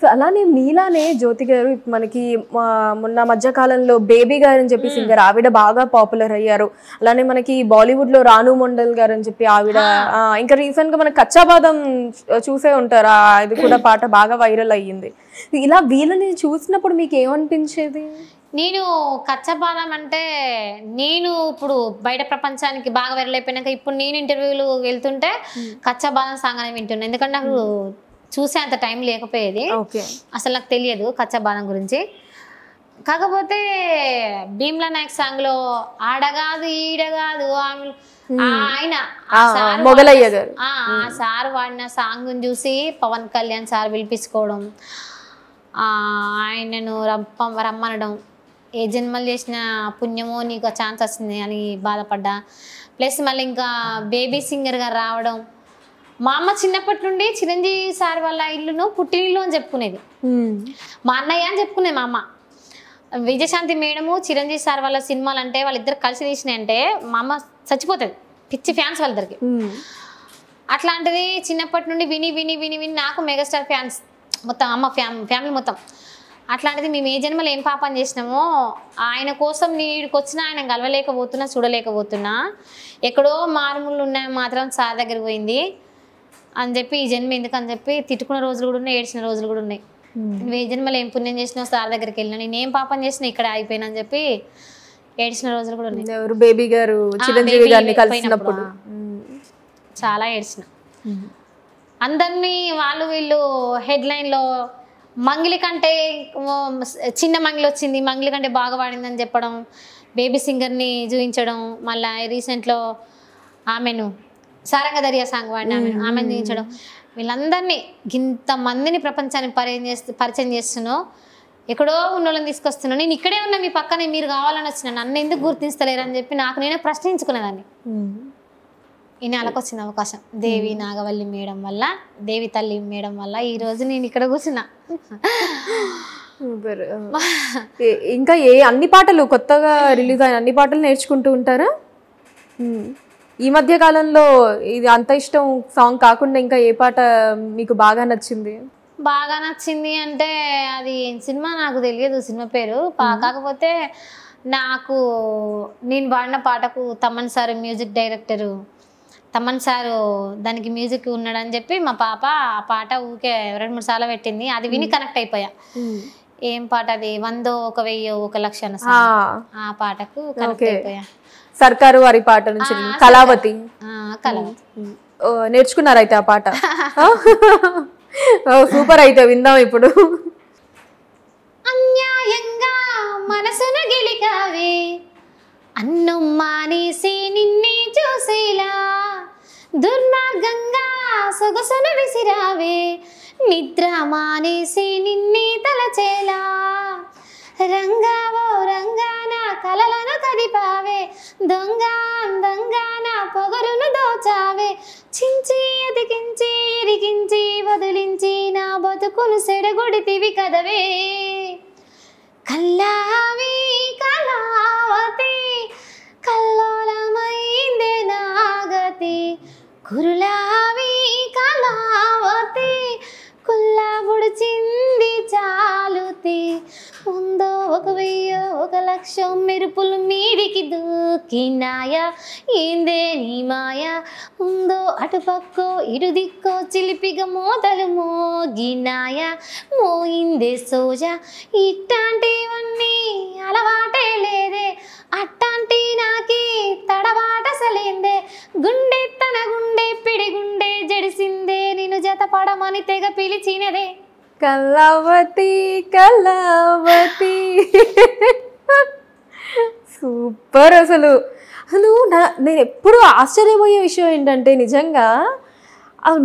so అలానే మీలానే జ్యోతి గారు మనకి మొన్న మధ్యకాలంలో బేబీ గారు అని చెప్పి సింగర్ ఆవిడ బాగా పాపులర్ అయ్యారు అలానే మనకి బాలీవుడ్ లో రాను మండల్ గారు అని చెప్పి ఆవిడ ఇంకా రీసెంట్ గా మన కచ్చాబాదం చూసే ఉంటారు ఇది కూడా పాట బాగా వైరల్ అయ్యింది ఇలా వీళ్ళని చూసినప్పుడు మీకు ఏమనిపించేది నేను కచ్చబాదం అంటే నేను ఇప్పుడు బయట ప్రపంచానికి బాగా వెళ్ళైపోయినాక ఇప్పుడు నేను ఇంటర్వ్యూలు వెళ్తుంటే కచ్చబాదం సాంగ్ అని వింటున్నాను ఎందుకంటే నాకు చూసే అంత టైం లేకపోయేది అసలు నాకు తెలియదు కచ్చా బాణం గురించి కాకపోతే భీమ్లా నాయక్ సాంగ్ లో ఆడగాదు ఈడగాదు ఆమె ఆయన సార్ వాడిన సాంగ్ చూసి పవన్ కళ్యాణ్ సార్ పిలిపించుకోవడం ఆయనను రప్ప రమ్మనడం ఏ జన్మలు చేసిన పుణ్యమో నీకు ఛాన్స్ వస్తుంది అని బాధపడ్డా ప్లస్ మళ్ళీ ఇంకా బేబీ సింగర్గా రావడం మా అమ్మ చిన్నప్పటి నుండి చిరంజీవి సార్ వాళ్ళ ఇల్లును పుట్టినిల్లు అని చెప్పుకునేది మా అన్నయ్య అని చెప్పుకునేది మా అమ్మ విజయశాంతి మేడము చిరంజీవి సార్ వాళ్ళ సినిమాలు అంటే వాళ్ళిద్దరు కలిసి తీసినాయంటే మా అమ్మ చచ్చిపోతుంది పిచ్చి ఫ్యాన్స్ వాళ్ళిద్దరికి అట్లాంటిది చిన్నప్పటి నుండి విని విని విని విని నాకు మెగాస్టార్ ఫ్యాన్స్ మొత్తం అమ్మ ఫ్యామ్ ఫ్యామిలీ మొత్తం అట్లాంటిది మేము ఏ జన్మలు ఏం పాపం చేసినామో ఆయన కోసం నీడికి వచ్చినా ఆయన కలవలేకపోతున్నా చూడలేకపోతున్నా ఎక్కడో మారుమూలు ఉన్నాయి మాత్రం సార్ దగ్గరికి పోయింది అని చెప్పి ఈ జన్మ ఎందుకని చెప్పి తిట్టుకున్న రోజులు కూడా ఉన్నాయి ఏడ్చిన రోజులు కూడా ఉన్నాయి నువ్వు ఈ జన్మలో ఏం పుణ్యం చేసినావు సార్ దగ్గరికి వెళ్ళినా నేనేం పాపం చేసినా ఇక్కడ అయిపోయినా అని చెప్పి ఏడ్చిన రోజులు కూడా ఉన్నాయి బేబీ గారు చాలా ఏడ్చిన అందరినీ వాళ్ళు వీళ్ళు హెడ్లైన్లో మంగిలి కంటే చిన్న మంగిలి వచ్చింది మంగిలి కంటే బాగా పాడిందని చెప్పడం బేబీ సింగర్ని చూపించడం మళ్ళీ రీసెంట్లో ఆమెను సారంగధర్య సాంగ్ వాడిని ఆమె ఆమెను దించడం వీళ్ళందరినీ ఇంతమందిని ప్రపంచాన్ని పరిచయం చేస్తూ పరిచయం చేస్తున్నావు ఎక్కడో ఉన్న వాళ్ళని తీసుకొస్తున్నావు నేను ఇక్కడే ఉన్నా మీ పక్కనే మీరు కావాలని వచ్చిన నన్ను ఎందుకు గుర్తించలేరు అని చెప్పి నాకు నేనే ప్రశ్నించుకునేదాన్ని ఈ నెలకు వచ్చిన అవకాశం దేవి నాగవల్లి మేడం వల్ల దేవి తల్లి మేడం వల్ల ఈ రోజు నేను ఇక్కడ కూర్చున్నా ఇంకా ఏ అన్ని పాటలు కొత్తగా రిలీజ్ అయిన అన్ని పాటలు నేర్చుకుంటూ ఉంటారా ఈ మధ్య కాలంలో ఇది అంత ఇష్టం సాంగ్ కాకుండా ఇంకా ఏ పాట మీకు బాగా నచ్చింది బాగా నచ్చింది అంటే అది సినిమా నాకు తెలియదు సినిమా పేరు కాకపోతే నాకు నేను వాడిన పాటకు Thaman sir music director Thaman sir దానికి మ్యూజిక్ ఉన్నాడని చెప్పి మా పాప ఆ పాట ఊకే రెండు మూడు సార్లు పెట్టింది అది విని కనెక్ట్ అయిపోయా ఏం పాట అది వందో ఒక వెయ్యో ఒక లక్ష ఆ పాటకు సర్కారు వారి పాట నుంచి కళావతి కళావతి నేర్చుకున్నారు అయితే ఆ పాట సూపర్ అయితే విందాం ఇప్పుడు అన్యాయంగా మనసును గెలికావే అన్నం మానేసి నిన్నే చూసేలా దుర్మార్గంగా సొగసును విసిరావే నిద్ర మానేసి నిన్నే తలచేలా రంగావో రంగాన కలలను కదిపావే దొంగ దొంగాన పొగరును దోచావే చించి అతికించి ఇరికించి వదిలించి నా బతుకును సెడగొడితివి కదవే కల్లావి కళావతి కల్లోలమైందే నాగతి కురుల కటాక్షం మెరుపులు మీదికి దూకినాయా ఏందే నీ మాయా ఉందో అటుపక్కో ఇరుదిక్కో చిలిపిగా మోతలు మోగినాయా మోయిందే సోజా ఇట్టాంటివన్నీ అలవాటే లేదే అట్టాంటి నాకి తడబాటసలేందే గుండె తన గుండె పిడిగుండె జడిసిందే నేను పడమని తెగ పిలిచినదే కలవతి కలవతి సూపర్ అసలు అసలు నా నేను ఎప్పుడు ఆశ్చర్యపోయే విషయం ఏంటంటే నిజంగా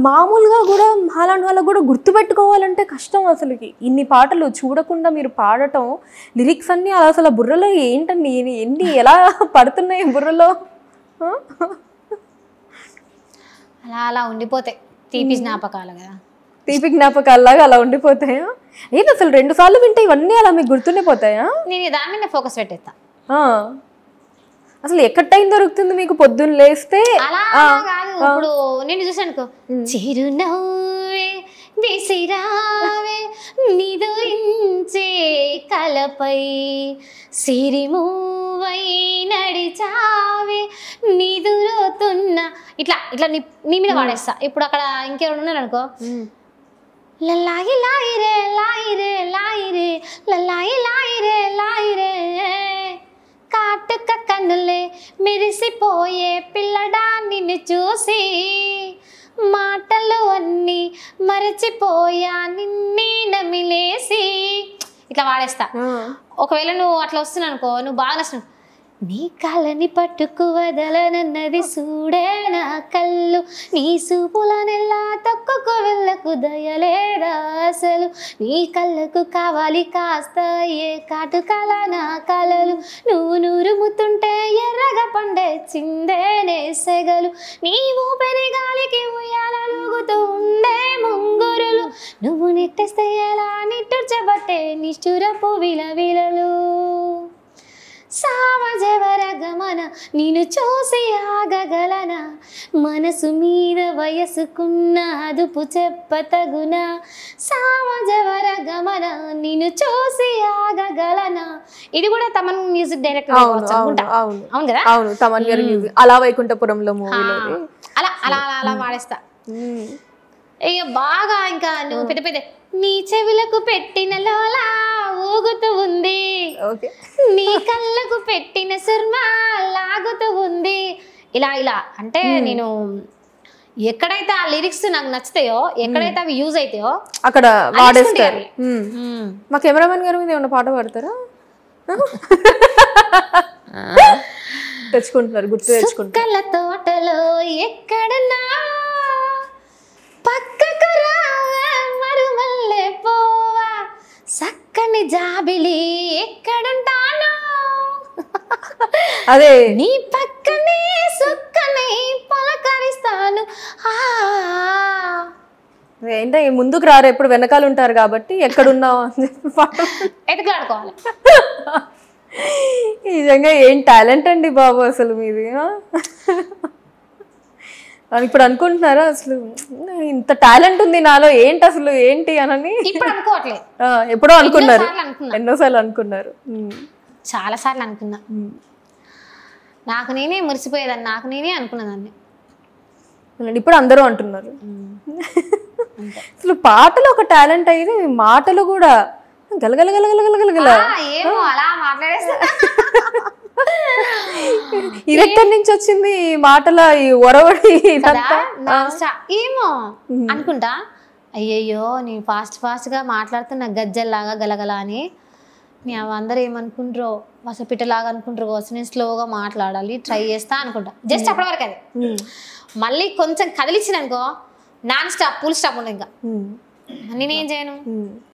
మామూలుగా కూడా మాలాంటి వాళ్ళకు కూడా గుర్తుపెట్టుకోవాలంటే కష్టం అసలుకి ఇన్ని పాటలు చూడకుండా మీరు పాడటం లిరిక్స్ అన్నీ అలా అసలు బుర్రలో ఏంటండి ఎన్ని ఎలా పడుతున్నాయి బుర్రలో అలా అలా ఉండిపోతాయి తీపి జ్ఞాపకాలు కదా తీపి జ్ఞాపకాలలాగా అలా ఉండిపోతాయా ఏంటి అసలు రెండు సార్లు వింటే ఇవన్నీ అలా మీకు గుర్తుండిపోతాయా నేను దాని మీద ఫోకస్ పెట్టేస్తాను అసలు ఎక్కడ టైం దొరుకుతుంది మీకు పొద్దున్న లేస్తే ఇప్పుడు నేను చూసాను చిరునవ్వే విసిరావే నిదురించే కలపై సిరిమూవై నడిచావే నిదురుతున్న ఇట్లా ఇట్లా నీ మీద వాడేస్తా ఇప్పుడు అక్కడ ఇంకెవరు ఉన్నారు అనుకో లలాయి లాయి రే లాయి రే లాయి రే లలాయి లాయి రే లాయి రే కాటుక కనులే మెరిసిపోయే పిల్లడా నిన్ను చూసి మాటలు అన్నీ మరచిపోయా నిన్నే నమిలేసి ఇట్లా వాడేస్తా ఒకవేళ నువ్వు అట్లా అనుకో నువ్వు బాగా నచ్చిన నీ కళని పట్టుకు వదలనన్నది సూడే నా కళ్ళు నీ సూపులనెల్లా తక్కువకు వెళ్ళకు దయలేదా అసలు నీ కళ్ళకు కావాలి కాస్త ఏ కాటు కల నా కలలు నువ్వు నూరు ముత్తుంటే ఎర్రగా పండే చిందేనే సెగలు గాలికి ఉయ్యాల నూగుతూ ఉండే ముంగురులు నువ్వు నెట్టేస్తే ఎలా నిట్టుర్చబట్టే నిష్ఠురపు విలవిలలు నేను చూసి ఆగగలనా మనసు మీద వయసుకున్న అదుపు చెప్పతగునా సామజవర గమన నేను చూసి ఆగగలనా ఇది కూడా తమన్ మ్యూజిక్ డైరెక్టర్ అవును కదా అవును తమన్ గారి మ్యూజిక్ అలా వైకుంఠపురంలో అలా అలా అలా అలా వాడేస్తా ఇక బాగా ఇంకా నువ్వు పెద్ద పెద్ద నీ చెవులకు పెట్టిన లోలా ఊగుతూ ఉంది నీ కళ్ళకు పెట్టిన శర్మ లాగుతూ ఉంది ఇలా ఇలా అంటే నేను ఎక్కడైతే ఆ లిరిక్స్ నాకు నచ్చుతాయో ఎక్కడైతే అవి యూజ్ అవుతాయో అక్కడ వాడేస్తారు మా కెమెరామెన్ గారు మీద ఏమైనా పాట పాడతారా తెచ్చుకుంటున్నారు గుర్తు తెచ్చుకుంటారు తోటలో ఎక్కడన్నా పక్కకు జాబిలి ఎక్కడుంటానా అదే నీ పక్కనే సుక్కనే పలకరిస్తాను ఏంటో ముందుకు రారు ఎప్పుడు వెనకాల ఉంటారు కాబట్టి ఎక్కడున్నావు అని చెప్పి నిజంగా ఏం టాలెంట్ అండి బాబు అసలు మీది ఇప్పుడు అనుకుంటున్నారా అసలు ఇంత టాలెంట్ ఉంది నాలో ఏంటి అసలు ఏంటి అని ఎప్పుడో అనుకున్నారు ఎన్నోసార్లు అనుకున్నారు చాలా సార్లు అనుకున్నా నాకు నేనే మురిసిపోయేదాన్ని నాకు నేనే అనుకున్నదాన్ని ఇప్పుడు అందరూ అంటున్నారు అసలు పాటలు ఒక టాలెంట్ అయ్యి మాటలు కూడా గలగలగలగలగలగలగల ఏమో అలా మాట్లాడేస్తా ఇదెక్కడి నుంచి వచ్చింది ఈ మాటల ఈ ఒరవడి ఏమో అనుకుంటా అయ్యయ్యో నీ ఫాస్ట్ ఫాస్ట్ గా మాట్లాడుతున్నా గజ్జల్లాగా గలగల అని మీ అందరూ ఏమనుకుంటారో వసపిట్టలాగా అనుకుంటారు కోసం నేను స్లోగా మాట్లాడాలి ట్రై చేస్తా అనుకుంటా జస్ట్ అప్పటి వరకు అది మళ్ళీ కొంచెం కదిలిచ్చిననుకో నాన్ స్టాప్ ఫుల్ స్టాప్ ఉండదు ఇంకా నేనేం చేయను